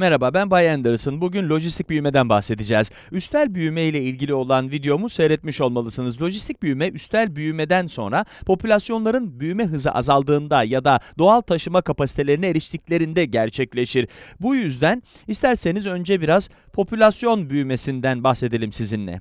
Merhaba ben Bay Anderson. Bugün lojistik büyümeden bahsedeceğiz. Üstel büyüme ile ilgili olan videomu seyretmiş olmalısınız. Lojistik büyüme üstel büyümeden sonra popülasyonların büyüme hızı azaldığında ya da doğal taşıma kapasitelerine eriştiklerinde gerçekleşir. Bu yüzden isterseniz önce biraz popülasyon büyümesinden bahsedelim sizinle.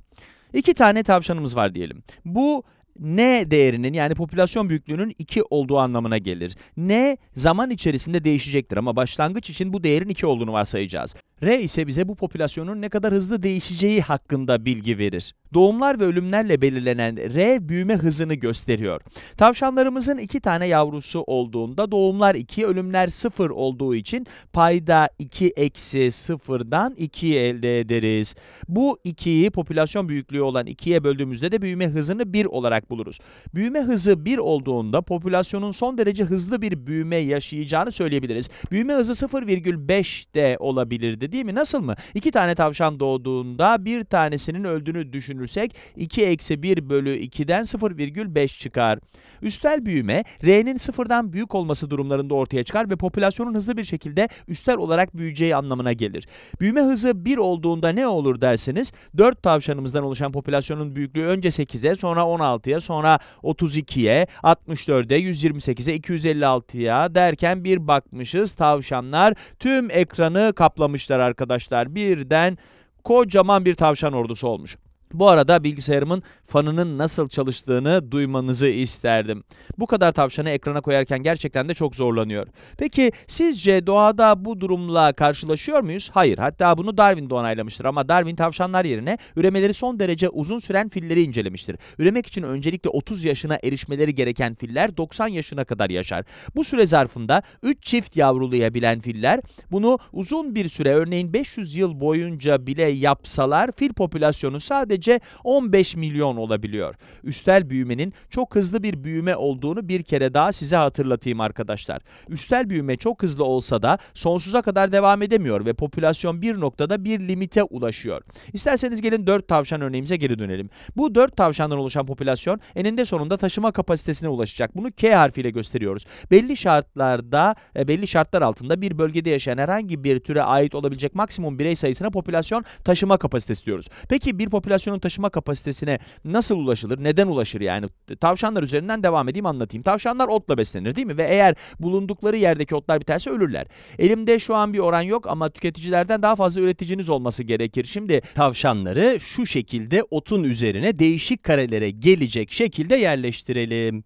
İki tane tavşanımız var diyelim. Bu N değerinin yani popülasyon büyüklüğünün 2 olduğu anlamına gelir. N zaman içerisinde değişecektir ama başlangıç için bu değerin 2 olduğunu varsayacağız. R ise bize bu popülasyonun ne kadar hızlı değişeceği hakkında bilgi verir. Doğumlar ve ölümlerle belirlenen R büyüme hızını gösteriyor. Tavşanlarımızın iki tane yavrusu olduğunda doğumlar 2, ölümler 0 olduğu için payda 2 eksi 0'dan 2 elde ederiz. Bu 2'yi popülasyon büyüklüğü olan 2'ye böldüğümüzde de büyüme hızını 1 olarak buluruz. Büyüme hızı 1 olduğunda popülasyonun son derece hızlı bir büyüme yaşayacağını söyleyebiliriz. Büyüme hızı 0,5 de olabilirdi değil mi? Nasıl mı? İki tane tavşan doğduğunda bir tanesinin öldüğünü düşünürsek 2 eksi 1 bölü 2'den 0,5 çıkar. Üstel büyüme R'nin sıfırdan büyük olması durumlarında ortaya çıkar ve popülasyonun hızlı bir şekilde üstel olarak büyüyeceği anlamına gelir. Büyüme hızı 1 olduğunda ne olur derseniz 4 tavşanımızdan oluşan popülasyonun büyüklüğü önce 8'e sonra 16'ya sonra 32'ye 64'e 128'e 256'ya derken bir bakmışız tavşanlar tüm ekranı kaplamışlar arkadaşlar birden kocaman bir tavşan ordusu olmuş. Bu arada bilgisayarımın fanının nasıl çalıştığını duymanızı isterdim. Bu kadar tavşanı ekrana koyarken gerçekten de çok zorlanıyor. Peki sizce doğada bu durumla karşılaşıyor muyuz? Hayır. Hatta bunu Darwin de onaylamıştır ama Darwin tavşanlar yerine üremeleri son derece uzun süren filleri incelemiştir. Üremek için öncelikle 30 yaşına erişmeleri gereken filler 90 yaşına kadar yaşar. Bu süre zarfında 3 çift yavrulayabilen filler bunu uzun bir süre örneğin 500 yıl boyunca bile yapsalar fil popülasyonu sadece sadece 15 milyon olabiliyor. Üstel büyümenin çok hızlı bir büyüme olduğunu bir kere daha size hatırlatayım arkadaşlar. Üstel büyüme çok hızlı olsa da sonsuza kadar devam edemiyor ve popülasyon bir noktada bir limite ulaşıyor. İsterseniz gelin 4 tavşan örneğimize geri dönelim. Bu 4 tavşandan oluşan popülasyon eninde sonunda taşıma kapasitesine ulaşacak. Bunu K harfiyle gösteriyoruz. Belli şartlarda, e, belli şartlar altında bir bölgede yaşayan herhangi bir türe ait olabilecek maksimum birey sayısına popülasyon taşıma kapasitesi diyoruz. Peki bir popülasyon popülasyonun taşıma kapasitesine nasıl ulaşılır? Neden ulaşır yani? Tavşanlar üzerinden devam edeyim anlatayım. Tavşanlar otla beslenir değil mi? Ve eğer bulundukları yerdeki otlar biterse ölürler. Elimde şu an bir oran yok ama tüketicilerden daha fazla üreticiniz olması gerekir. Şimdi tavşanları şu şekilde otun üzerine değişik karelere gelecek şekilde yerleştirelim.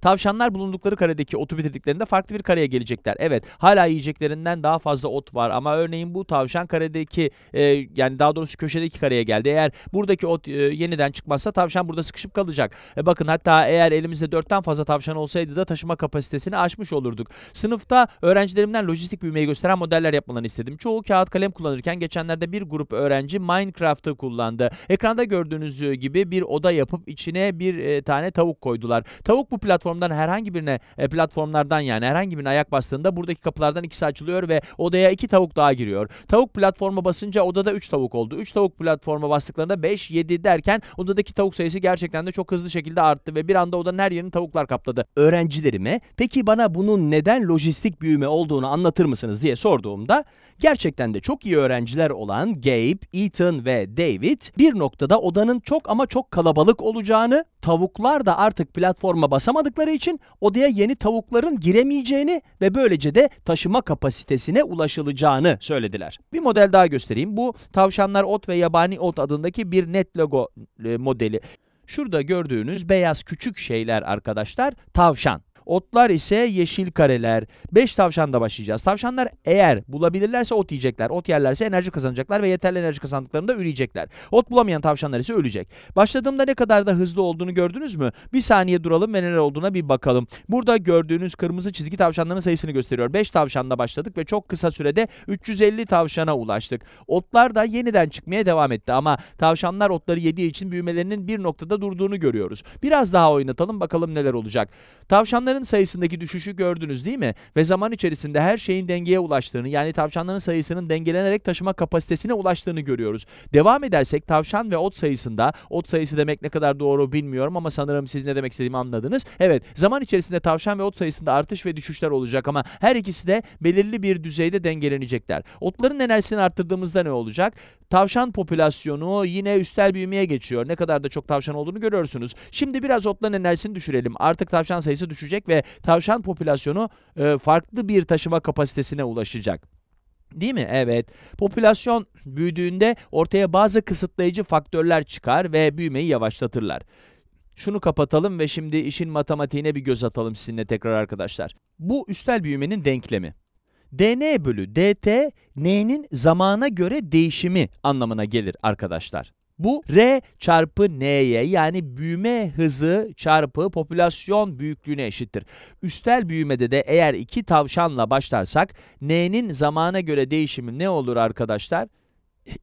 Tavşanlar bulundukları karedeki otu bitirdiklerinde farklı bir kareye gelecekler. Evet hala yiyeceklerinden daha fazla ot var ama örneğin bu tavşan karedeki e, yani daha doğrusu köşedeki kareye geldi. Eğer buradaki ot e, yeniden çıkmazsa tavşan burada sıkışıp kalacak. E, bakın hatta eğer elimizde dörtten fazla tavşan olsaydı da taşıma kapasitesini aşmış olurduk. Sınıfta öğrencilerimden lojistik büyümeyi gösteren modeller yapmalarını istedim. Çoğu kağıt kalem kullanırken geçenlerde bir grup öğrenci Minecraft'ı kullandı. Ekranda gördüğünüz gibi bir oda yapıp içine bir e, tane tavuk koydular. Tavuk bu platformda platformdan herhangi birine e, platformlardan yani herhangi birine ayak bastığında buradaki kapılardan ikisi açılıyor ve odaya iki tavuk daha giriyor. Tavuk platforma basınca odada 3 tavuk oldu. 3 tavuk platforma bastıklarında 5 7 derken odadaki tavuk sayısı gerçekten de çok hızlı şekilde arttı ve bir anda odanın her yerini tavuklar kapladı. Öğrencilerime peki bana bunun neden lojistik büyüme olduğunu anlatır mısınız diye sorduğumda gerçekten de çok iyi öğrenciler olan Gabe, Ethan ve David bir noktada odanın çok ama çok kalabalık olacağını tavuklar da artık platforma basamadıkları için odaya yeni tavukların giremeyeceğini ve böylece de taşıma kapasitesine ulaşılacağını söylediler. Bir model daha göstereyim. Bu tavşanlar ot ve yabani ot adındaki bir net logo e, modeli. Şurada gördüğünüz beyaz küçük şeyler arkadaşlar tavşan. Otlar ise yeşil kareler. 5 tavşanda başlayacağız. Tavşanlar eğer bulabilirlerse ot yiyecekler. Ot yerlerse enerji kazanacaklar ve yeterli enerji kazandıklarında üreyecekler. Ot bulamayan tavşanlar ise ölecek. Başladığımda ne kadar da hızlı olduğunu gördünüz mü? Bir saniye duralım ve neler olduğuna bir bakalım. Burada gördüğünüz kırmızı çizgi tavşanların sayısını gösteriyor. 5 tavşanla başladık ve çok kısa sürede 350 tavşana ulaştık. Otlar da yeniden çıkmaya devam etti ama tavşanlar otları yediği için büyümelerinin bir noktada durduğunu görüyoruz. Biraz daha oynatalım bakalım neler olacak. Tavşanların tavşanların sayısındaki düşüşü gördünüz değil mi? Ve zaman içerisinde her şeyin dengeye ulaştığını yani tavşanların sayısının dengelenerek taşıma kapasitesine ulaştığını görüyoruz. Devam edersek tavşan ve ot sayısında ot sayısı demek ne kadar doğru bilmiyorum ama sanırım siz ne demek istediğimi anladınız. Evet zaman içerisinde tavşan ve ot sayısında artış ve düşüşler olacak ama her ikisi de belirli bir düzeyde dengelenecekler. Otların enerjisini arttırdığımızda ne olacak? Tavşan popülasyonu yine üstel büyümeye geçiyor. Ne kadar da çok tavşan olduğunu görüyorsunuz. Şimdi biraz otların enerjisini düşürelim. Artık tavşan sayısı düşecek ve tavşan popülasyonu e, farklı bir taşıma kapasitesine ulaşacak. Değil mi? Evet. Popülasyon büyüdüğünde ortaya bazı kısıtlayıcı faktörler çıkar ve büyümeyi yavaşlatırlar. Şunu kapatalım ve şimdi işin matematiğine bir göz atalım sizinle tekrar arkadaşlar. Bu üstel büyümenin denklemi. dn bölü dt n'nin zamana göre değişimi anlamına gelir arkadaşlar. Bu R çarpı N'ye yani büyüme hızı çarpı popülasyon büyüklüğüne eşittir. Üstel büyümede de eğer iki tavşanla başlarsak N'nin zamana göre değişimi ne olur arkadaşlar?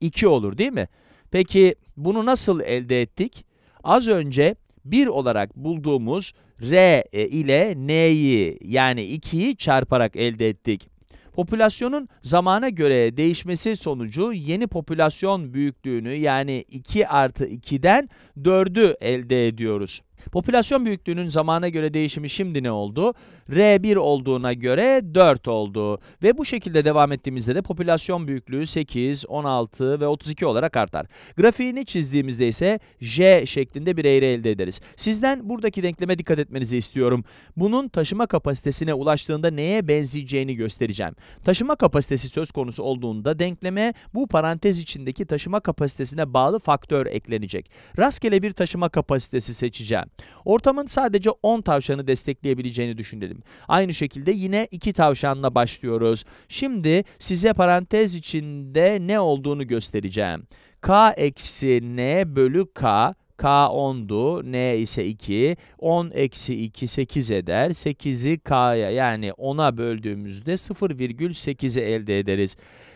2 olur değil mi? Peki bunu nasıl elde ettik? Az önce 1 olarak bulduğumuz R ile N'yi yani 2'yi çarparak elde ettik. Popülasyonun zamana göre değişmesi sonucu yeni popülasyon büyüklüğünü yani 2 artı 2'den 4'ü elde ediyoruz. Popülasyon büyüklüğünün zamana göre değişimi şimdi ne oldu? R1 olduğuna göre 4 oldu. Ve bu şekilde devam ettiğimizde de popülasyon büyüklüğü 8, 16 ve 32 olarak artar. Grafiğini çizdiğimizde ise J şeklinde bir eğri elde ederiz. Sizden buradaki denkleme dikkat etmenizi istiyorum. Bunun taşıma kapasitesine ulaştığında neye benzeyeceğini göstereceğim. Taşıma kapasitesi söz konusu olduğunda denkleme bu parantez içindeki taşıma kapasitesine bağlı faktör eklenecek. Rastgele bir taşıma kapasitesi seçeceğim. Ortamın sadece 10 tavşanı destekleyebileceğini düşünelim edelim. Aynı şekilde yine iki tavşanla başlıyoruz. Şimdi size parantez içinde ne olduğunu göstereceğim. K eksi N bölü K K 10'du. N ise 2. 10 eksi 2 8 eder. 8'i K'ya yani 10'a böldüğümüzde 0,8'i elde ederiz.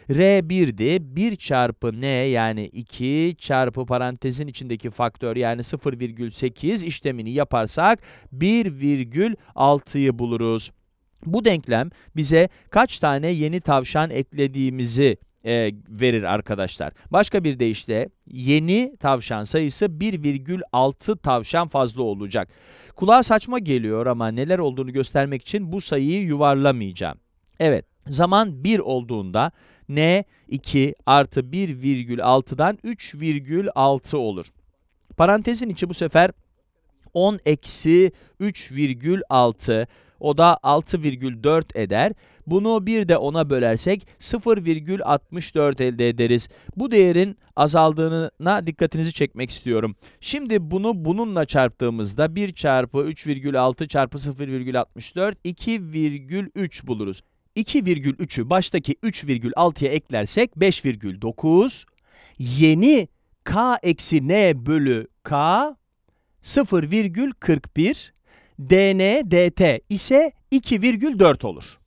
R 1'di. 1 çarpı N yani 2 çarpı parantezin içindeki faktör yani 0,8 işlemini yaparsak 1,6'yı buluruz. Bu denklem bize kaç tane yeni tavşan eklediğimizi e, verir arkadaşlar. Başka bir deyişle yeni tavşan sayısı 1,6 tavşan fazla olacak. Kulağa saçma geliyor ama neler olduğunu göstermek için bu sayıyı yuvarlamayacağım. Evet zaman 1 olduğunda n 2 artı 1,6'dan 3,6 olur. Parantezin içi bu sefer 10 eksi 3,6 o da 6,4 eder. Bunu bir de 10'a bölersek 0,64 elde ederiz. Bu değerin azaldığına dikkatinizi çekmek istiyorum. Şimdi bunu bununla çarptığımızda 1 çarpı 3,6 çarpı 0,64 2,3 buluruz. 2,3'ü baştaki 3,6'ya eklersek 5,9 yeni k eksi n bölü k 0,41 dn dt ise 2,4 olur.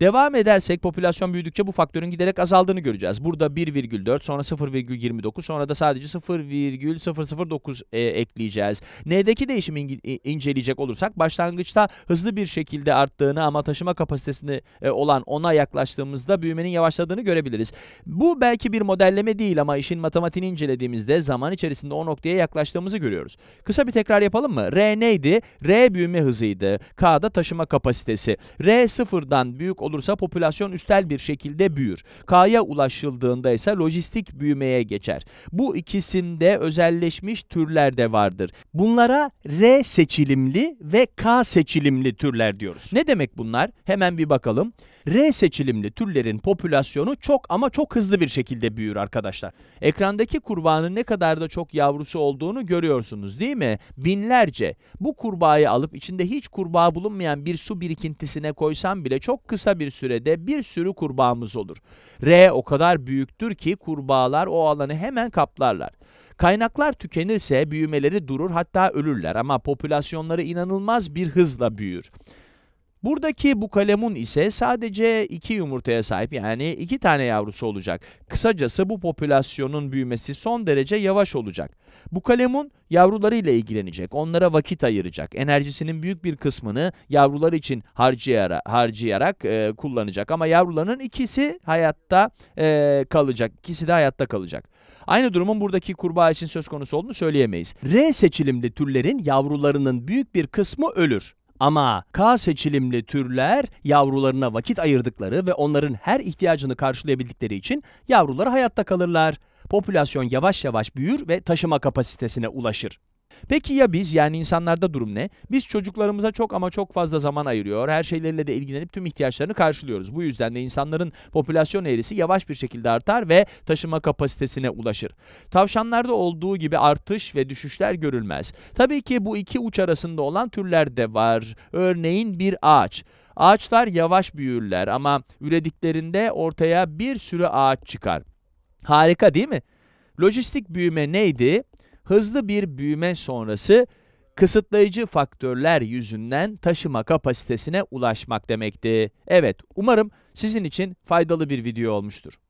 Devam edersek popülasyon büyüdükçe bu faktörün giderek azaldığını göreceğiz. Burada 1,4 sonra 0,29 sonra da sadece 0,009 e, ekleyeceğiz. N'deki değişimi inceleyecek olursak başlangıçta hızlı bir şekilde arttığını ama taşıma kapasitesini e, olan 10'a yaklaştığımızda büyümenin yavaşladığını görebiliriz. Bu belki bir modelleme değil ama işin matematiğini incelediğimizde zaman içerisinde o noktaya yaklaştığımızı görüyoruz. Kısa bir tekrar yapalım mı? R neydi? R büyüme hızıydı. K'da taşıma kapasitesi. R sıfırdan büyük olursa popülasyon üstel bir şekilde büyür. K'ya ulaşıldığında ise lojistik büyümeye geçer. Bu ikisinde özelleşmiş türler de vardır. Bunlara R seçilimli ve K seçilimli türler diyoruz. Ne demek bunlar? Hemen bir bakalım. R seçilimli türlerin popülasyonu çok ama çok hızlı bir şekilde büyür arkadaşlar. Ekrandaki kurbanın ne kadar da çok yavrusu olduğunu görüyorsunuz değil mi? Binlerce. Bu kurbağayı alıp içinde hiç kurbağa bulunmayan bir su birikintisine koysam bile çok kısa bir sürede bir sürü kurbağamız olur. R o kadar büyüktür ki kurbağalar o alanı hemen kaplarlar. Kaynaklar tükenirse büyümeleri durur hatta ölürler ama popülasyonları inanılmaz bir hızla büyür. Buradaki bu kalemun ise sadece iki yumurtaya sahip yani iki tane yavrusu olacak. Kısacası bu popülasyonun büyümesi son derece yavaş olacak. Bu kalemun yavrularıyla ilgilenecek, onlara vakit ayıracak, enerjisinin büyük bir kısmını yavrular için harcayara, harcayarak e, kullanacak. Ama yavruların ikisi hayatta e, kalacak, ikisi de hayatta kalacak. Aynı durumun buradaki kurbağa için söz konusu olduğunu söyleyemeyiz. R seçilimli türlerin yavrularının büyük bir kısmı ölür. Ama K seçilimli türler yavrularına vakit ayırdıkları ve onların her ihtiyacını karşılayabildikleri için yavruları hayatta kalırlar. Popülasyon yavaş yavaş büyür ve taşıma kapasitesine ulaşır. Peki ya biz yani insanlarda durum ne? Biz çocuklarımıza çok ama çok fazla zaman ayırıyor. Her şeyleriyle de ilgilenip tüm ihtiyaçlarını karşılıyoruz. Bu yüzden de insanların popülasyon eğrisi yavaş bir şekilde artar ve taşıma kapasitesine ulaşır. Tavşanlarda olduğu gibi artış ve düşüşler görülmez. Tabii ki bu iki uç arasında olan türler de var. Örneğin bir ağaç. Ağaçlar yavaş büyürler ama ürediklerinde ortaya bir sürü ağaç çıkar. Harika değil mi? Lojistik büyüme neydi? hızlı bir büyüme sonrası kısıtlayıcı faktörler yüzünden taşıma kapasitesine ulaşmak demekti. Evet, umarım sizin için faydalı bir video olmuştur.